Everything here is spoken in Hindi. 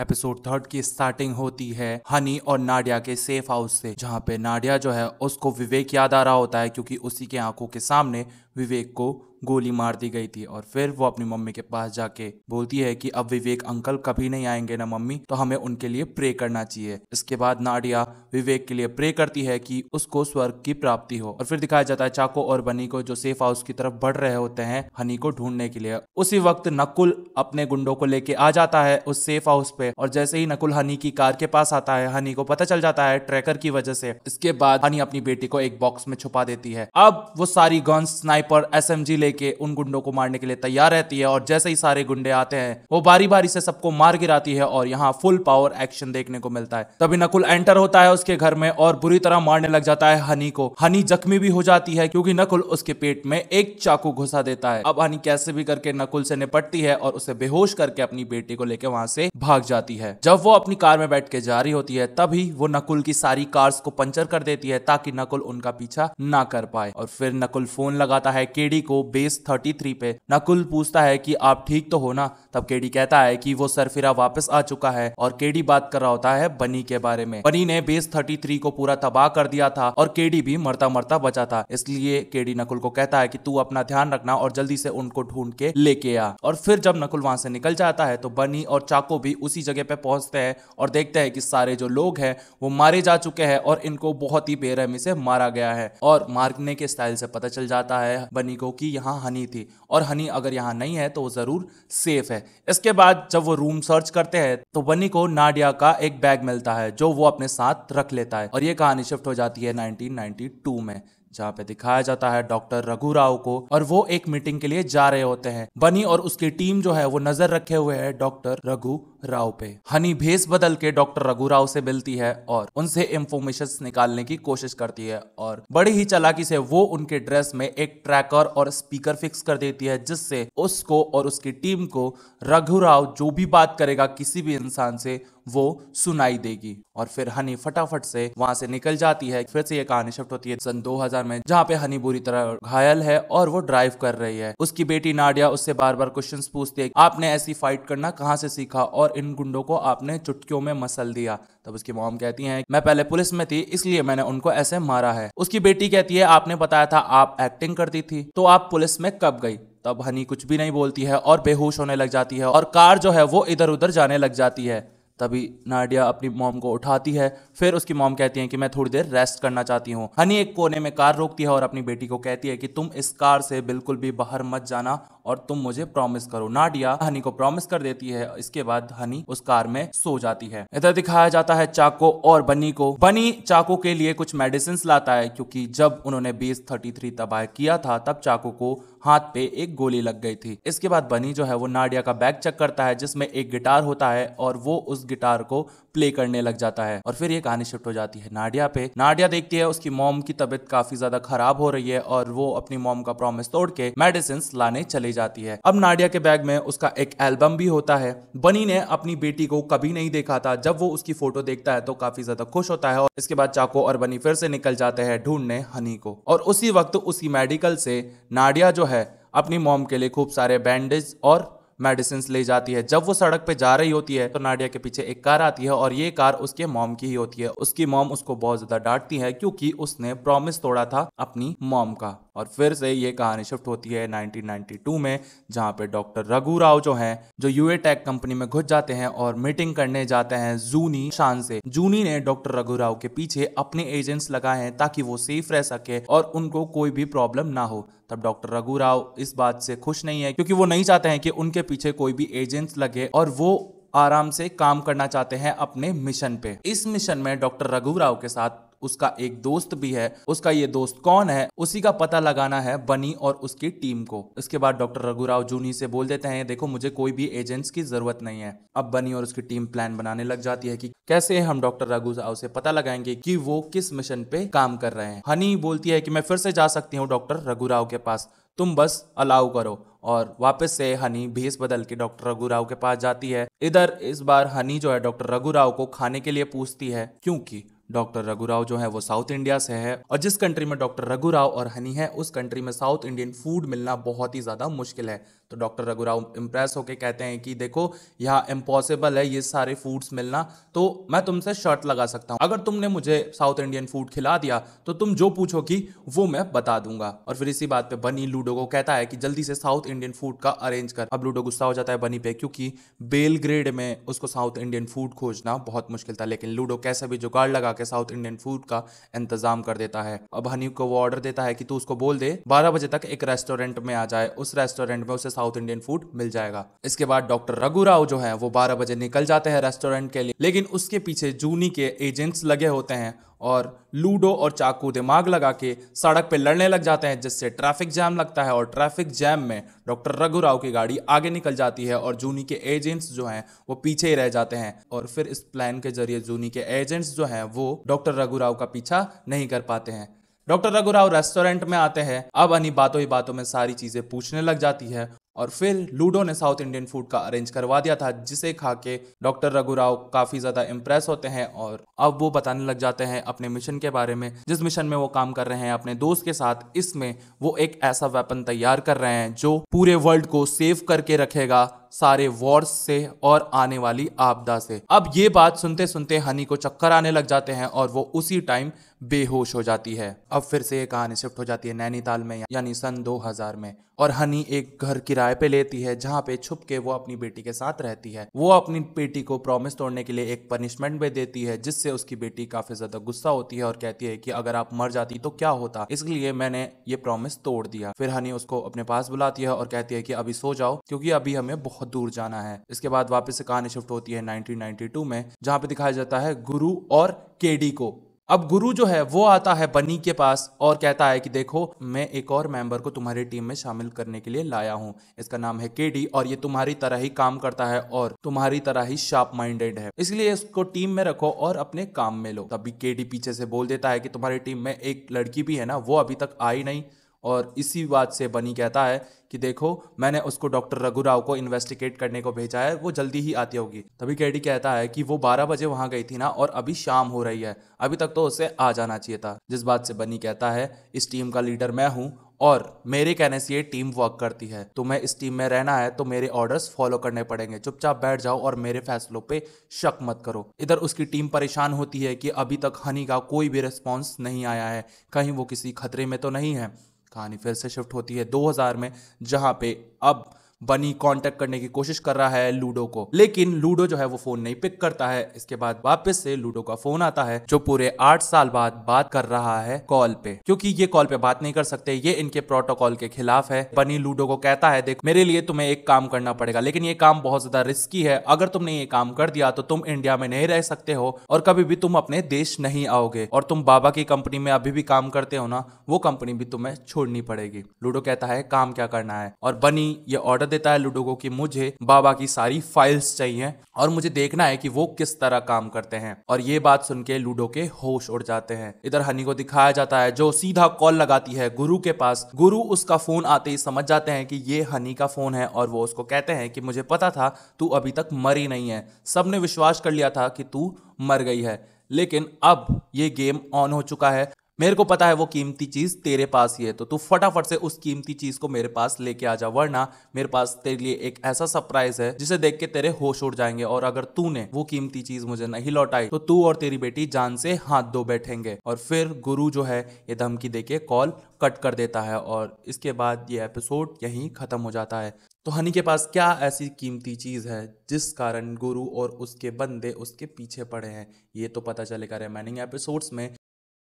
एपिसोड थर्ड की स्टार्टिंग होती है हनी और नाडिया के सेफ हाउस से जहाँ पे नाडिया जो है उसको विवेक याद आ रहा होता है क्योंकि उसी के आंखों के सामने विवेक को गोली मार दी गई थी और फिर वो अपनी मम्मी के पास जाके बोलती है कि अब विवेक अंकल कभी नहीं आएंगे ना मम्मी तो हमें उनके लिए प्रे करना चाहिए इसके बाद नाडिया विवेक के लिए प्रे करती है कि उसको स्वर्ग की प्राप्ति हो और फिर दिखाया जाता है चाको और बनी को जो सेफ हाउस की तरफ बढ़ रहे होते हैं हनी को ढूंढने के लिए उसी वक्त नकुल अपने गुंडों को लेके आ जाता है उस सेफ हाउस पे और जैसे ही नकुल हनी की कार के पास आता है हनी को पता चल जाता है ट्रैकर की वजह से इसके बाद हनी अपनी बेटी को एक बॉक्स में छुपा देती है अब वो सारी गन्स स्नाइपर एस लेके लेके उन गुंडों को मारने के लिए तैयार रहती है और जैसे ही सारे गुंडे आते हैं वो बारी बारी से सबको मार गिराती है और यहाँ फुल पावर एक्शन देखने को मिलता है तभी नकुल एंटर होता है उसके घर में और बुरी तरह मारने लग जाता है हनी को हनी जख्मी भी हो जाती है क्योंकि नकुल उसके पेट में एक चाकू घुसा देता है अब हनी कैसे भी करके नकुल से निपटती है और उसे बेहोश करके अपनी बेटी को लेकर वहां से भाग जाती है जब वो अपनी कार में बैठ के जा रही होती है तभी वो नकुल की सारी कार्स को पंचर कर देती है ताकि नकुल उनका पीछा ना कर पाए और फिर नकुल फोन लगाता है केडी को बे बेस 33 पे नकुल पूछता है कि आप ठीक तो हो ना तब केडी कहता है कि वो सरफिरा वापस आ चुका है और केडी बात कर रहा होता है बनी के बारे में बनी ने बेस 33 को पूरा तबाह कर दिया था और केडी भी मरता मरता बचा था इसलिए केडी नकुल को कहता है की तू अपना ध्यान रखना और जल्दी से उनको ढूंढ के लेके आ और फिर जब नकुल वहां से निकल जाता है तो बनी और चाको भी उसी जगह पे पहुंचते हैं और देखते हैं कि सारे जो लोग हैं वो मारे जा चुके हैं और इनको बहुत ही बेरहमी से मारा गया है और मारने के स्टाइल से पता चल जाता है बनी को कि यहाँ यहाँ हनी थी और हनी अगर यहाँ नहीं है तो वो ज़रूर सेफ है इसके बाद जब वो रूम सर्च करते हैं तो बनी को नाडिया का एक बैग मिलता है जो वो अपने साथ रख लेता है और ये कहानी शिफ्ट हो जाती है 1992 में जहाँ पे दिखाया जाता है डॉक्टर रघु राव को और वो एक मीटिंग के लिए जा रहे होते हैं बनी और उसकी टीम जो है वो नजर रखे हुए है डॉक्टर रघु राव पे हनी भेस बदल के डॉक्टर रघुराव से मिलती है और उनसे इंफॉर्मेशन निकालने की कोशिश करती है और बड़ी ही चलाकी से वो उनके ड्रेस में एक ट्रैकर और स्पीकर फिक्स कर देती है जिससे उसको और उसकी टीम को रघु राव जो भी बात करेगा किसी भी इंसान से वो सुनाई देगी और फिर हनी फटाफट से वहां से निकल जाती है फिर से ये कहानी शिफ्ट होती है सन 2000 में जहाँ पे हनी बुरी तरह घायल है और वो ड्राइव कर रही है उसकी बेटी नाडिया उससे बार बार क्वेश्चंस पूछती है आपने ऐसी फाइट करना कहाँ से सीखा और इन गुंडों को आपने चुटकियों में मसल दिया तब उसकी मोम कहती है मैं पहले पुलिस में थी इसलिए मैंने उनको ऐसे मारा है उसकी बेटी कहती है आपने बताया था आप एक्टिंग करती थी तो आप पुलिस में कब गई तब हनी कुछ भी नहीं बोलती है और बेहोश होने लग जाती है और कार जो है वो इधर उधर जाने लग जाती है तभी नाडिया अपनी मॉम को उठाती है फिर उसकी मॉम कहती है कि मैं थोड़ी देर रेस्ट करना चाहती हूँ हनी एक कोने में कार रोकती है और अपनी बेटी को कहती है कि तुम इस कार से बिल्कुल भी बाहर मत जाना और तुम मुझे प्रॉमिस करो नाडिया हनी को प्रॉमिस कर देती है इसके बाद हनी उस कार में सो जाती है इधर दिखाया जाता है चाको और बनी को बनी चाको के लिए कुछ मेडिसिन लाता है क्योंकि जब उन्होंने बेस थर्टी थ्री तबाह किया था तब चाको को हाथ पे एक गोली लग गई थी इसके बाद बनी जो है वो नाडिया का बैग चेक करता है जिसमें एक गिटार होता है और वो उस गिटार को प्ले करने लग जाता है और फिर ये कहानी शिफ्ट हो जाती है नाडिया पे नाडिया देखती है उसकी मोम की तबीयत काफी ज्यादा खराब हो रही है और वो अपनी मोम का प्रॉमिस तोड़ के मेडिसिन लाने चले दिखाई जाती है अब नाडिया के बैग में उसका एक एल्बम भी होता है बनी ने अपनी बेटी को कभी नहीं देखा था जब वो उसकी फोटो देखता है तो काफी ज्यादा खुश होता है और इसके बाद चाको और बनी फिर से निकल जाते हैं ढूंढने हनी को और उसी वक्त उसी मेडिकल से नाडिया जो है अपनी मोम के लिए खूब सारे बैंडेज और मेडिसिन ले जाती है जब वो सड़क पे जा रही होती है तो नाडिया के पीछे एक कार आती है और ये कार उसके मॉम की ही होती है उसकी मॉम उसको बहुत ज्यादा डांटती है क्योंकि उसने प्रॉमिस तोड़ा था अपनी मॉम का और फिर से ये कहानी शिफ्ट होती है 1992 में जहाँ पे डॉक्टर रघु राव जो हैं जो यूए टेक कंपनी में घुस जाते हैं और मीटिंग करने जाते हैं जूनी शान से जूनी ने डॉक्टर रघु राव के पीछे अपने एजेंट्स लगाए हैं ताकि वो सेफ रह सके और उनको कोई भी प्रॉब्लम ना हो तब डॉक्टर रघु राव इस बात से खुश नहीं है क्योंकि वो नहीं चाहते हैं कि उनके पीछे कोई भी एजेंट्स लगे और वो आराम से काम करना चाहते हैं अपने मिशन पे इस मिशन में डॉक्टर रघु राव के साथ उसका एक दोस्त भी है उसका ये दोस्त कौन है उसी का पता लगाना है बनी और उसकी टीम को इसके बाद डॉक्टर रघुराव जूनी से बोल देते हैं देखो मुझे कोई भी एजेंट्स की जरूरत नहीं है अब बनी और उसकी टीम प्लान बनाने लग जाती है कि कैसे हम डॉक्टर रघुराव से पता लगाएंगे कि वो किस मिशन पे काम कर रहे हैं हनी बोलती है कि मैं फिर से जा सकती हूँ डॉक्टर रघुराव के पास तुम बस अलाउ करो और वापस से हनी भेस बदल के डॉक्टर रघुराव के पास जाती है इधर इस बार हनी जो है डॉक्टर रघुराव को खाने के लिए पूछती है क्योंकि डॉक्टर रघुराव जो है वो साउथ इंडिया से है और जिस कंट्री में डॉक्टर रघुराव और हनी है उस कंट्री में साउथ इंडियन फूड मिलना बहुत ही ज़्यादा मुश्किल है तो डॉक्टर रघुराव इम्प्रेस होके कहते हैं कि देखो यहाँ इम्पॉसिबल है ये सारे फूड्स मिलना तो मैं तुमसे शर्ट लगा सकता हूँ अगर तुमने मुझे साउथ इंडियन फूड खिला दिया तो तुम जो पूछोगी वो मैं बता दूंगा और फिर इसी बात पे बनी लूडो को कहता है कि जल्दी से साउथ इंडियन फूड का अरेंज कर अब लूडो गुस्सा हो जाता है बनी पे क्योंकि बेलग्रेड में उसको साउथ इंडियन फूड खोजना बहुत मुश्किल था लेकिन लूडो कैसे भी जुगाड़ लगा कर के साउथ इंडियन फूड का इंतजाम कर देता है अब हनी को वो ऑर्डर देता है कि तू उसको बोल दे बारह बजे तक एक रेस्टोरेंट में आ जाए उस रेस्टोरेंट में उसे साउथ इंडियन फूड मिल जाएगा इसके बाद डॉक्टर रघु राव जो है वो बारह बजे निकल जाते हैं रेस्टोरेंट के लिए लेकिन उसके पीछे जूनी के एजेंट्स लगे होते हैं और लूडो और चाकू दिमाग लगा के सड़क पे लड़ने लग जाते हैं जिससे ट्रैफिक जैम लगता है और ट्रैफिक जैम में डॉक्टर रघुराव की गाड़ी आगे निकल जाती है और जूनी के एजेंट्स जो हैं वो पीछे ही रह जाते हैं और फिर इस प्लान के जरिए जूनी के एजेंट्स जो हैं वो डॉक्टर रघुराव का पीछा नहीं कर पाते हैं डॉक्टर रघुराव रेस्टोरेंट में आते हैं अब अनी बातों ही बातों में सारी चीज़ें पूछने लग जाती है और फिर लूडो ने साउथ इंडियन फूड का अरेंज करवा दिया था जिसे खा के डॉक्टर रघुराव काफ़ी ज़्यादा इम्प्रेस होते हैं और अब वो बताने लग जाते हैं अपने मिशन के बारे में जिस मिशन में वो काम कर रहे हैं अपने दोस्त के साथ इसमें वो एक ऐसा वेपन तैयार कर रहे हैं जो पूरे वर्ल्ड को सेव करके रखेगा सारे वॉर्स से और आने वाली आपदा से अब ये बात सुनते सुनते हनी को चक्कर आने लग जाते हैं और वो उसी टाइम बेहोश हो जाती है अब फिर से ये कहानी शिफ्ट हो जाती है नैनीताल में यानी सन 2000 में और हनी एक घर किराए पे लेती है जहाँ पे छुप के वो अपनी बेटी के साथ रहती है वो अपनी बेटी को प्रॉमिस तोड़ने के लिए एक पनिशमेंट भी देती है जिससे उसकी बेटी काफी ज्यादा गुस्सा होती है और कहती है कि अगर आप मर जाती तो क्या होता इसलिए मैंने ये प्रॉमिस तोड़ दिया फिर हनी उसको अपने पास बुलाती है और कहती है कि अभी सो जाओ क्योंकि अभी हमें बहुत बहुत दूर जाना है इसके बाद वापस से कहानी शिफ्ट होती है 1992 में जहां पे दिखाया जाता है गुरु और केडी को अब गुरु जो है वो आता है बनी के पास और कहता है कि देखो मैं एक और मेंबर को तुम्हारी टीम में शामिल करने के लिए लाया हूँ इसका नाम है केडी और ये तुम्हारी तरह ही काम करता है और तुम्हारी तरह ही शार्प माइंडेड है इसलिए इसको टीम में रखो और अपने काम में लो तभी केडी पीछे से बोल देता है कि तुम्हारी टीम में एक लड़की भी है ना वो अभी तक आई नहीं और इसी बात से बनी कहता है कि देखो मैंने उसको डॉक्टर रघुराव को इन्वेस्टिगेट करने को भेजा है वो जल्दी ही आती होगी तभी कैडी कहता है कि वो बारह बजे वहां गई थी ना और अभी शाम हो रही है अभी तक तो उसे आ जाना चाहिए था जिस बात से बनी कहता है इस टीम का लीडर मैं हूँ और मेरे कहने से ये टीम वर्क करती है तो मैं इस टीम में रहना है तो मेरे ऑर्डर्स फॉलो करने पड़ेंगे चुपचाप बैठ जाओ और मेरे फैसलों पे शक मत करो इधर उसकी टीम परेशान होती है कि अभी तक हनी का कोई भी रिस्पॉन्स नहीं आया है कहीं वो किसी खतरे में तो नहीं है कहानी फिर से शिफ्ट होती है 2000 में जहाँ पे अब बनी कांटेक्ट करने की कोशिश कर रहा है लूडो को लेकिन लूडो जो है वो फोन नहीं पिक करता है इसके बाद वापस से लूडो का फोन आता है जो पूरे आठ साल बाद बात कर रहा है कॉल पे क्योंकि ये कॉल पे बात नहीं कर सकते ये इनके प्रोटोकॉल के खिलाफ है बनी लूडो को कहता है देख मेरे लिए तुम्हें एक काम करना पड़ेगा लेकिन ये काम बहुत ज्यादा रिस्की है अगर तुमने ये काम कर दिया तो तुम इंडिया में नहीं रह सकते हो और कभी भी तुम अपने देश नहीं आओगे और तुम बाबा की कंपनी में अभी भी काम करते हो ना वो कंपनी भी तुम्हें छोड़नी पड़ेगी लूडो कहता है काम क्या करना है और बनी ये ऑर्डर देता है लूडो को कि मुझे बाबा की सारी फाइल्स चाहिए और मुझे देखना है कि वो किस तरह काम करते हैं और ये बात सुन के लूडो के होश उड़ जाते हैं इधर हनी को दिखाया जाता है जो सीधा कॉल लगाती है गुरु के पास गुरु उसका फोन आते ही समझ जाते हैं कि ये हनी का फोन है और वो उसको कहते हैं कि मुझे पता था तू अभी तक मरी नहीं है सबने विश्वास कर लिया था कि तू मर गई है लेकिन अब ये गेम ऑन हो चुका है मेरे को पता है वो कीमती चीज़ तेरे पास ही है तो तू फटाफट से उस कीमती चीज़ को मेरे पास लेके आ जा वरना मेरे पास तेरे लिए एक ऐसा सरप्राइज है जिसे देख के तेरे होश उड़ जाएंगे और अगर तूने वो कीमती चीज़ मुझे नहीं लौटाई तो तू और तेरी बेटी जान से हाथ धो बैठेंगे और फिर गुरु जो है ये धमकी देके कॉल कट कर देता है और इसके बाद ये एपिसोड यहीं ख़त्म हो जाता है तो हनी के पास क्या ऐसी कीमती चीज़ है जिस कारण गुरु और उसके बंदे उसके पीछे पड़े हैं ये तो पता चलेगा रिमेनिंग एपिसोड्स में